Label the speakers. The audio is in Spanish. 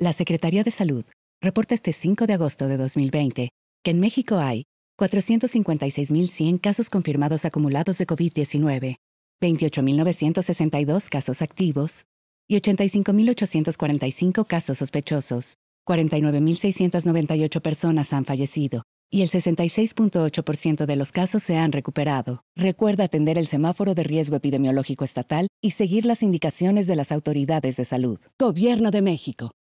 Speaker 1: La Secretaría de Salud reporta este 5 de agosto de 2020 que en México hay 456.100 casos confirmados acumulados de COVID-19, 28.962 casos activos y 85.845 casos sospechosos. 49.698 personas han fallecido y el 66.8% de los casos se han recuperado. Recuerda atender el semáforo de riesgo epidemiológico estatal y seguir las indicaciones de las autoridades de salud. Gobierno de México.